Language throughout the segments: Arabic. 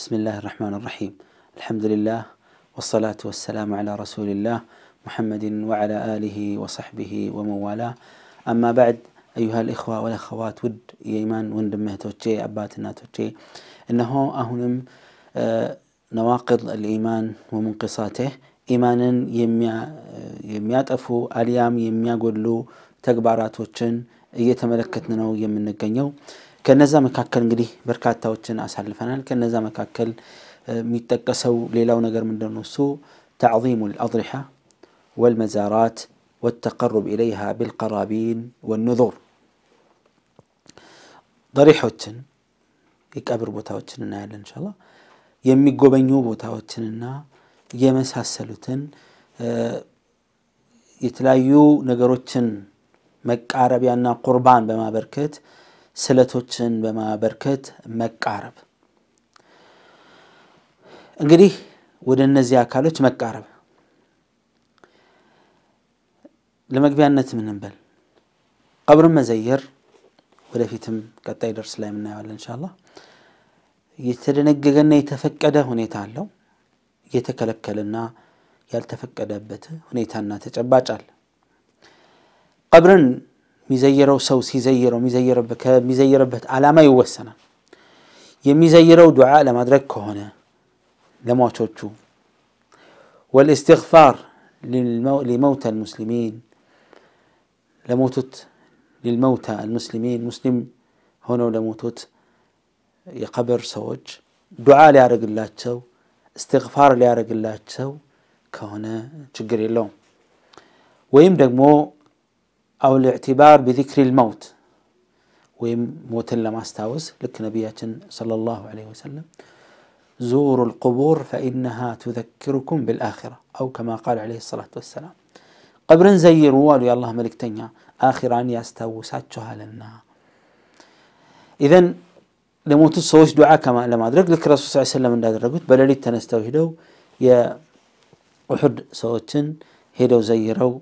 بسم الله الرحمن الرحيم الحمد لله والصلاة والسلام على رسول الله محمد وعلى آله وصحبه ومن والاه أما بعد أيها الإخوة والأخوات ود يمان وندمه توجي أباتنا توجي إنه أهنم نواقض الإيمان ومنقصاته إيمانا ኢማንን የሚያጠፉ አሊያም የሚያጎሉ ተግባራቶችን እየተመለከትን ويمن نقنيو ከነዛ መካከል እንግዲህ በርካታዎችን አሳልፈናል። ከነዛ መካከል የሚጠቀሰው ሌላው ነገር ምንድን ነው? እሱ ተዕዚሙ አልአድሪሓ ወልመዛራት ወተቀሩብ ኢለይሃ ቢልቀራቢን ወኑዙር ضريحዎችን የቀብር ቦታዎችን እናያለን ኢንሻአላህ የሚጎበኙ ቦታዎችንና የመሳሰሉትን የተለያዩ ነገሮችን መቃረቢያና ቁርባን በማበርከት ስለቶችን በማበርከት መቃረብ። እንግዲህ ወደ እነዚህ አካሎች መቃረብ ለመግቢያነት ምን ቀብርን መዘየር ወደፊትም ቀጣይ ደርስ ላይ የምናየዋለን እንሻላ የተደነገገና የተፈቀደ ሁኔታ አለው። የተከለከለና ያልተፈቀደበት ሁኔታና ተጨባጭ ቀብርን የሚዘይረው ሰው ሲዘይረው ከሚዘይረበት ዓላማ ይወሰናል የሚዘይረው ዱዓ ለማድረግ ከሆነ ለሟቾቹ والاستغفار لموتى المسلمين لموتت للموتى المسلمين مسلم هنا لموتت የቀብር ሰዎች ዱዓ ሊያደርግላቸው እስትግፋር ሊያደርግላቸው ከሆነ ችግር የለውም ወይም ደግሞ أو الاعتبار بذكر الموت وموت لما استاوس لك نبيا صلى الله عليه وسلم زوروا القبور فإنها تذكركم بالآخرة أو كما قال عليه الصلاة والسلام قبر زيروا والو يا الله ملك تنيا آخرا استاوسات يستوسات لنا إذن لموت الصوش دعاء كما لم أدرك لك رسول صلى الله عليه وسلم أن أدركت بل لي تنستوهدو يا أحد صوت هيدو زيروا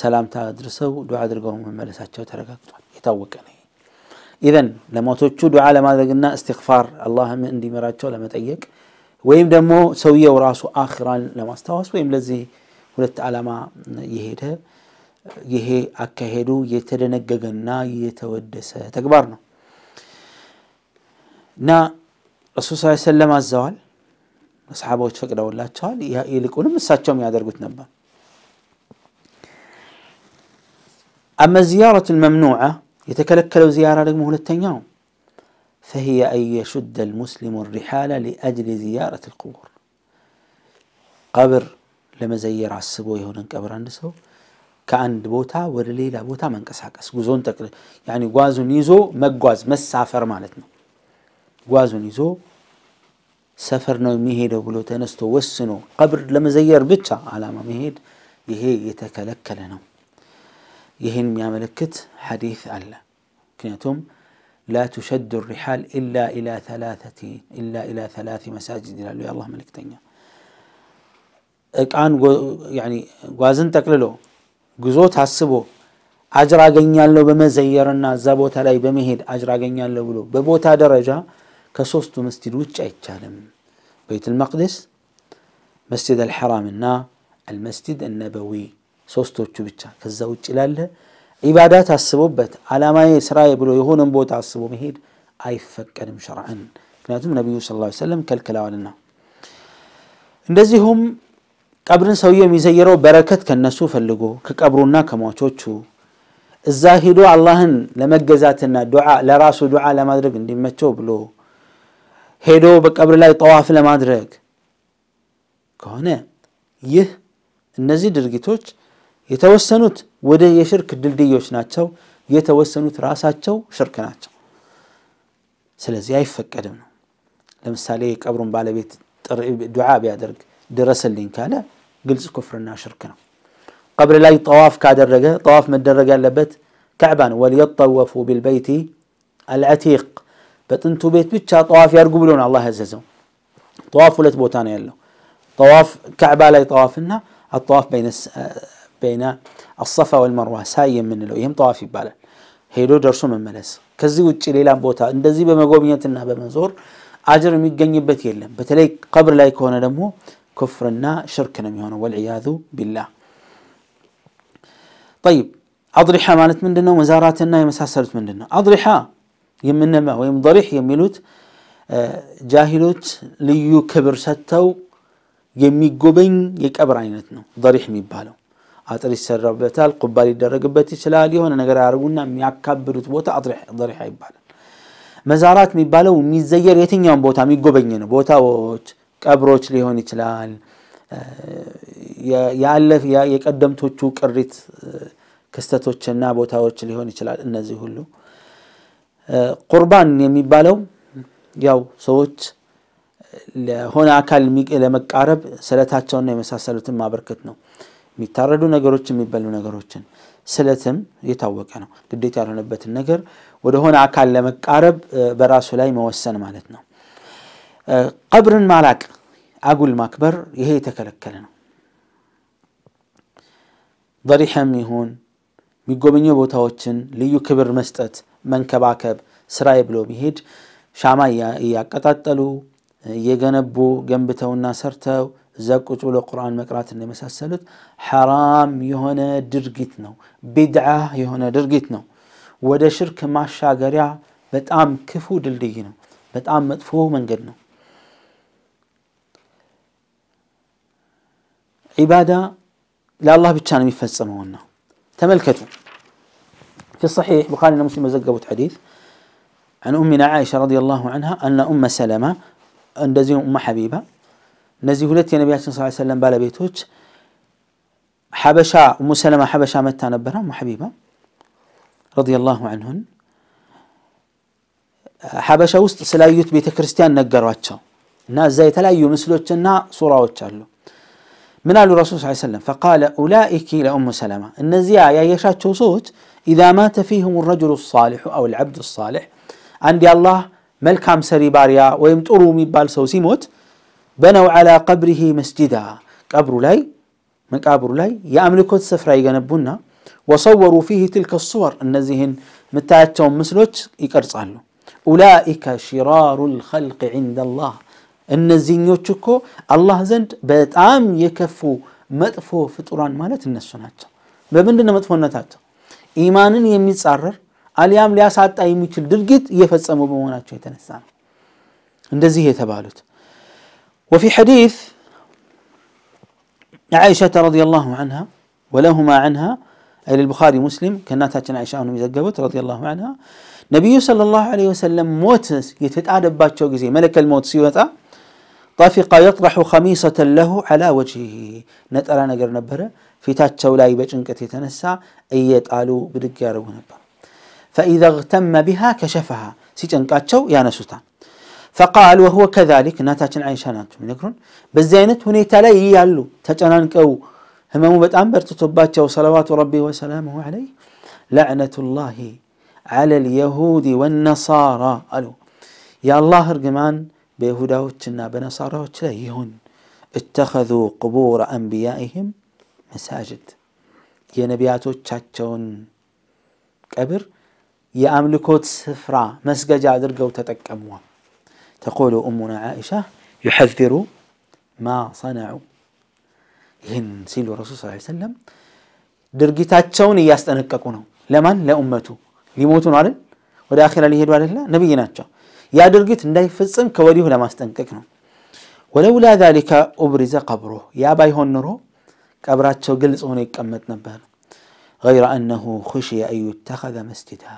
ሰላምታ አድርሰው ዱዓ አድርገው መመለሳቸው ተረጋግጧል። የታወቀ ነው። ኢዘን ለሞቶቹ ዱዓ ለማድረግና እስትግፋር አላህም እንዲመራቸው ለመጠየቅ ወይም ደግሞ ሰውየው ራሱ አኽራን ለማስታወስ ወይም ለዚህ ሁለት ዓላማ የሄደ ይሄ አካሄዱ የተደነገገና የተወደሰ ተግባር ነው እና ረሱል ስ ሰለም አዘዋል። ሰሓባዎች ፈቅደውላቸዋል። ይልቁንም እሳቸውም ያደርጉት ነበር። أما زيارة الممنوعة يتكلك زيارة رقمه للتنياو فهي أن يشد المسلم الرحالة لأجل زيارة القبور قبر لما زير على السبو يهونن قبر عندسو كأند بوتا ورليلة بوتا من كساكس قزون تقل يعني قوازو نيزو مقواز سافر مالتنا قوازو نيزو سفر نو مهيد وقلو تنستو وسنو قبر لما زير بيتشا على ما مهيد يهي يتكلك لنو يهن يا ميملكت حديث الله كنتم لا تشد الرحال إلا إلى ثلاثة إلا إلى ثلاث مساجد إلى يا الله ملك تنيا كان يعني وازن تقللو جزوت تحسبو أجر أغني الله بما زيرنا زبوت علي بمهيد أجر أغني الله بلو ببوت درجة كسوستو مسجد وچ أيتشالم بيت المقدس مسجد الحرام النا المسجد النبوي ሶስቶቹ ብቻ። ከዛ ውጭ ላለ ኢባዳት ታስቦበት አላማ ስራዬ ብሎ የሆነን ቦታ አስቦ መሄድ አይፈቀድም ሸርዐን። ምክንያቱም ነቢዩ ሰለላሁ ዐለይሂ ወሰለም ከልክለዋልና። እንደዚሁም ቀብርን ሰውየው የሚዘይረው በረከት ከነሱ ፈልጎ ከቀብሩና ከሟቾቹ እዛ ሂዶ አላህን ለመገዛትና ለራሱ ዱዓ ለማድረግ እንዲመቸው ብሎ ሄዶ በቀብር ላይ ጠዋፍ ለማድረግ ከሆነ ይህ እነዚህ ድርጊቶች يتوسنوت وده يشرك دلدي يوشناتشو يتوسنوت راساتشو شركناتشو سلزي هاي فك أدمنا لما ساليك أبرم بالبيت دعاء بيادرق درس اللين لا قلت كفرنا شركنا قبل لاي طواف كادرقه طواف من درقه اللبت كعبان وليطوفوا بالبيت العتيق بتنتو بيت بيتشا طواف يرقبلون الله عززهم طواف ولت بوتان يلو طواف كعبة لا يطوافنا الطواف بين بين الصفا والمروة ساي من الويهم طواف بالا هيدو درسو من ملس كزي وجه ليلا بوتا اندزي بمقومية النهبة منزور أجر ميقاني بتي اللم بتلي قبر لا يكون دمو كفرنا شركنا ميهون والعياذ بالله طيب أضرحة مالت من دنا مزاراتنا يمساسرت من دنا أضرحة يمنا ما ويم ضريح يميلوت جاهلوت ليو كبر ستو يمي قبين يكبر عينتنا ضريح ميبالو አጥር ይሰራበታል፣ ቁባ ሊደረግበት ይችላል። የሆነ ነገር ያደርጉና የሚያካብዱት ቦታ አድሪሓ ይባላል። መዛራት የሚባለው የሚዘየር የትኛውን ቦታ የሚጎበኝ ነው። ቦታዎች፣ ቀብሮች ሊሆን ይችላል። ያለፍ የቀደምቶቹ ቅሪት ክስተቶችና ቦታዎች ሊሆን ይችላል። እነዚህ ሁሉ ቁርባን የሚባለው ያው ሰዎች ለሆነ አካል ለመቃረብ ስለታቸውና የመሳሰሉትን ማበርከት ነው። የሚታረዱ ነገሮች፣ የሚበሉ ነገሮችን ስለትም የታወቀ ነው። ግዴታ ያልሆነበትን ነገር ወደሆነ አካል ለመቃረብ በራሱ ላይ መወሰን ማለት ነው። ቀብርን ማላቅ፣ አጉል ማክበር ይሄ የተከለከለ ነው። ضሪሐም ይሁን የሚጎበኙ ቦታዎችን ልዩ ክብር መስጠት፣ መንከባከብ፣ ስራ ብሎ ሚሄድ ሻማ እያቀጣጠሉ እየገነቡ ገንብተውና ሰርተው እዛ ቁጭ ብሎ ቁርአን መቅራትን የመሳሰሉት ሐራም የሆነ ድርጊት ነው። ቢድዓ የሆነ ድርጊት ነው። ወደ ሽርክ ማሻገሪያ በጣም ክፉ ድልድይ ነው። በጣም መጥፎ መንገድ ነው። ዒባዳ ለአላህ ብቻ ነው የሚፈጸመውና ተመልከቱ في الصحيح بخاري ومسلم زقبت حديث عن أمنا عائشة رضي الله عنها أن أم سلمة أندزي أم حبيبة نزيه هلت يا نبي صلى الله عليه وسلم بالا بيتوش حبشا أم سلمة حبشا متى نبرا أم رضي الله عنهن حبشا وسط سلايوت بيت كريستيان نقر واتشا ناس زي تلايو مسلوتش نا صورة واتشا من قال الرسول صلى الله عليه وسلم فقال أولئك لأم سلمة النزيا يا يشاتشو صوت إذا مات فيهم الرجل الصالح أو العبد الصالح عند الله ملكام سري باريا ويمت ميبال سوسيموت بنوا على قبره مسجدا قبر لاي مقابر لاي يا املكوت سفرا يغنبونا وصوروا فيه تلك الصور النزهن متاتهم مسلوت يقرصالو اولئك شرار الخلق عند الله النزينيوتشكو الله زند بتام يكفو مطفو فطران مالت الناس ناتشو بمندنا مطفو نتاتشو ኢማንን የሚጻረር አሊያም ሊያሳጣ የሚችል ድርጊት እየፈጸሙ በመሆናቸው የተነሳ ነው እንደዚህ የተባሉት وفي حديث عائشة رضي الله عنها ولهما عنها أي للبخاري مسلم كناتاتنا عائشة أنهم يزقبت رضي الله عنها نبي صلى الله عليه وسلم موت يتتعدباتشو جزي ملك الموت سيوتا طافق يطرح خميصة له على وجهه نتألا نقر نبرة في تاتشو لا يبجنك يتنسى أيت آلو بدق يارو فإذا اغتم بها كشفها سيجنكاتشو يا نسوتان فقال وهو كذلك ناتاشن عايشان انتم ينكرون بزينت هني تلا يالو تاشنان كو همم بتام برتتوباتشا وصلوات ربي وسلامه عليه لعنة الله على اليهود والنصارى الو يا الله رجمان بيهودا وتشنا بنصارى وتشلايهن اتخذوا قبور انبيائهم مساجد يا نبياتو تشاتشون كبر يا املكوت سفرا مسجد جادر قوتتك اموال تقول أمنا عائشة يحذر ما صنعوا ይህን ሲሉ ረሱል ስ ሰለም ድርጊታቸውን እያስጠነቀቁ ነው ለማን ለኡመቱ ሊሞቱ ነው አይደል ወደ አኼራ ሊሄዱ አይደለ ነቢይ ናቸው ያ ድርጊት እንዳይፈጽም ከወዲሁ ለማስጠንቀቅ ነው ወለውላ ዛሊከ ኡብሪዘ ቀብሮ ያ ባይሆን ኑሮ ቀብራቸው ግልጽ ሆኖ ይቀመጥ ነበር غير أنه خشي أن يتخذ مسجدا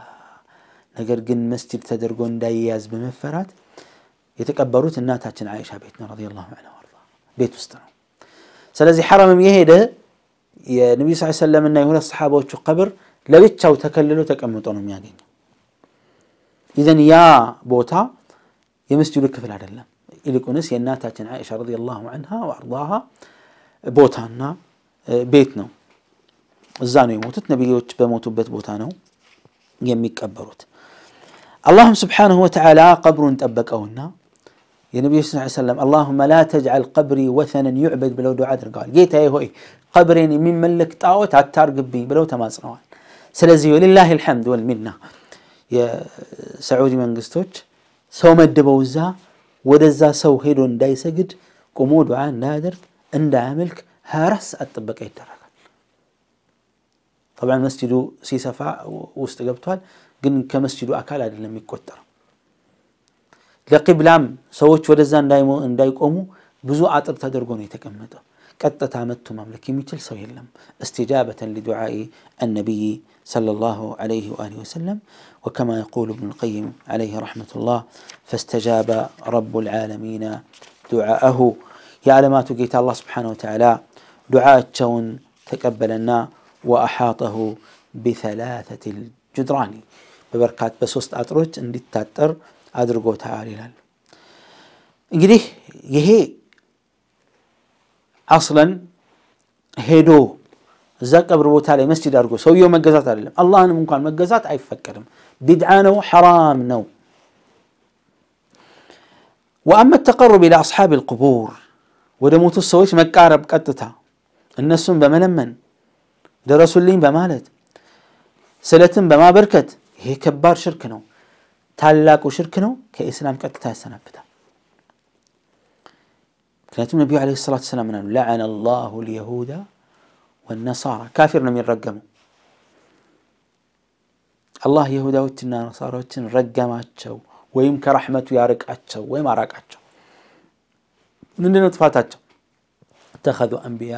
ነገር ግን መስጅድ ተደርጎ እንዳይያዝ በመፈራት يتكبروت الناتاتن عائشة بيتنا رضي الله عنها وارضاها بيت وسطنا سلازي حرم يا النبي صلى الله عليه وسلم أن يهون الصحابة وشو قبر لبيتشا وتكللو تكمطون مياقين إذا يا بوتا يمسجد لك في كونس يا ونسي الناتاتن عائشة رضي الله عنها وارضاها بوتانا بيتنا الزانو يموتت نبي يوتش يموتوا بيت بوتانا يميك أبروت اللهم سبحانه وتعالى قبر تأبك أونا يا نبي صلى الله عليه وسلم اللهم لا تجعل قبري وثنا يعبد بلو دعاء قال جيت اي هوي قبري من ملك طاوت عتار قبي بلو تماصنوان سلزي ولله الحمد والمنه يا سعودي من قستوش سو مدبو زا ودزا سو هيدو انداي سجد قمو دعاء نادر اندا ملك هارس اتطبق اي طبعا مسجدو سي سفا وستقبتوال قن كمسجدو اكال لم يكتر لقبلام سوتش ورزان دايمو ان دايقومو بزو عطر تدرغون يتكمتو قد تامتو مملكي ميتل سو استجابة لدعاء النبي صلى الله عليه وآله وسلم وكما يقول ابن القيم عليه رحمة الله فاستجاب رب العالمين دعاءه يا علمات قيت الله سبحانه وتعالى دعاء تشون تقبلنا وأحاطه بثلاثة الجدران ببركات بسوست أطرج اندي تاتر አድርጎታል ይላሉ እንግዲህ ይሄ አስለን ሄዶ እዛ ቀብር ቦታ ላይ መስጅድ አድርጎ ሰውየው መገዛት አይደለም አላህንም እንኳን መገዛት አይፈቀድም ቢድዓ ነው ሐራም ነው واما التقرب الى اصحاب القبور ودموت السويش مكارب قطتا النسون بملمن درسوا اللين بمالت سلتن بما بركت هي كبار شركنو ታላቁ ሽርክ ነው። ከኢስላም ቀጥታ ያሰናብታል። ምክንያቱም ነቢዩ ዓለይሂ ሰላቱ ወሰላም ምናሉ ለዐነ ላሁ ልየሁዳ ወነሳራ ካፊር ነው የሚረገመው። አላህ የሁዳዎችና ነሳራዎችን ረገማቸው ወይም ከራሕመቱ ያርቃቸው ወይም አራቃቸው። ምንድነው ጥፋታቸው? ተኸዙ አንቢያ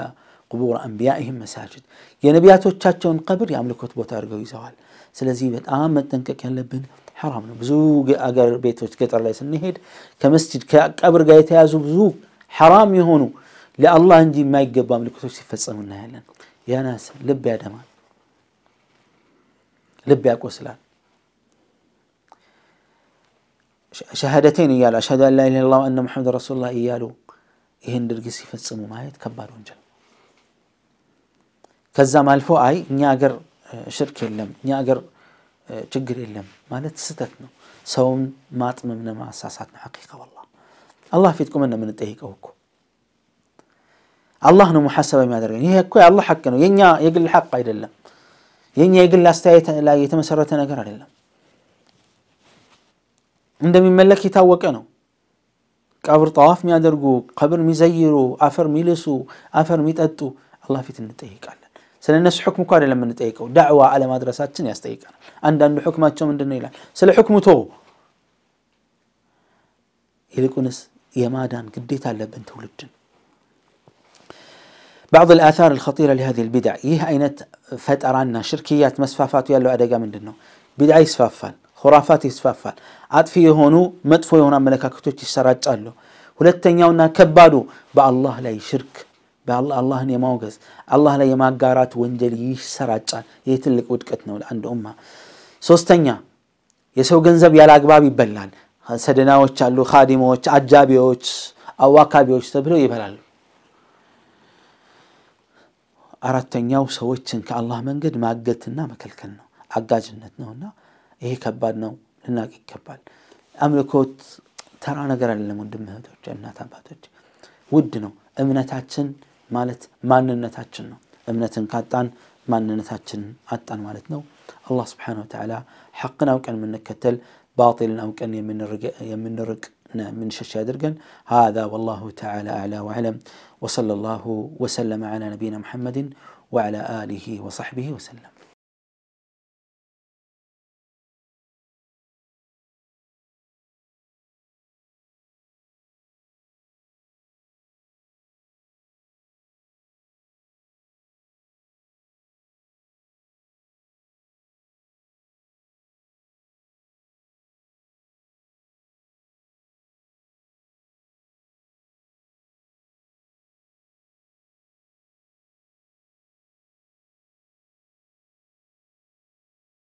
ቁቡር አንቢያኢህም መሳጅድ የነቢያቶቻቸውን ቀብር የአምልኮት ቦታ አድርገው ይዘዋል። ስለዚህ በጣም መጠንቀቅ ያለብን حرام نو أجر بيت بيتوش قطر ليس نهيد كمسجد كابر قايت يازو بزو حرام يهونو لا الله عندي ما يقبى من كتب سفس يا ناس لب يا دمان لب يا كوسلان شهادتين يالا اشهد ان لا اله الا الله وان محمد رسول الله يالو ይህን ድርጊት ሲፈጽሙ ማየት ከባድ يتكبر ከዛም አልፎ አይ እኛ አገር ሽርክ የለም እኛ ችግር የለም ማለት ስህተት ነው። ሰውን ማጥመምነ ማሳሳት ነው። ሐቂቃ ወላ አላህ ፊት ቁመን ነው የምንጠይቀው እኮ አላህ ነው ሙሐሰባ የሚያደርገን። ይሄ እኮ የአላህ ሐቅ ነው፣ የኛ የግል ሐቅ አይደለም። የኛ የግል አስተያየት ላይ የተመሰረተ ነገር አይደለም። እንደሚመለክ የታወቀ ነው። ቀብር ጠዋፍ የሚያደርጉ ቀብር የሚዘይሩ፣ አፈር የሚልሱ፣ አፈር የሚጠጡ አላህ ፊት እንጠይቃለን። سل الناس حكم كاري لما نتأيكو دعوة على مدرسات تنيا استأيكا عند أن حكمات شو من دنيلا سل حكم تو يلكونس يمادان قديت على بنت ولدن بعض الآثار الخطيرة لهذه البدع إيه أينت فترة شركيات مسفافات يلو أدقا من دنو بدع يسفافال خرافات يسفافال عطفي هونو مدفو يونا ملكا كتوتي سراج قالو ولتن يونا كبادو بأ الله لا يشرك አላህን የማውገዝ አላህ ላይ የማጋራት ወንጀል ይሰራጫል። ይህ ትልቅ ውድቀት ነው ለአንድ ኡማ። ሶስተኛ የሰው ገንዘብ ያለ አግባብ ይበላል። ሰደናዎች አሉ፣ ካዲሞች፣ አጃቢዎች፣ አዋካቢዎች ተብለው ይበላሉ። አራተኛው ሰዎችን ከአላህ መንገድ ማገትና መከልከል ነው፣ አጋዥነት ነውና ይሄ ከባድ ነው፣ ልናቅ ይገባል። አምልኮት ተራ ነገር አይደለም ወንድም እናት አባቶች፣ ውድ ነው እምነታችን مالت ما النتاجنا أمنة قاتان مان النتاجن أتان مالتنا الله سبحانه وتعالى حقنا وكان من نكتل باطل أو كان يمن الرق يمن الرق من شاشة درجن هذا والله تعالى أعلى وعلم وصلى الله وسلم على نبينا محمد وعلى آله وصحبه وسلم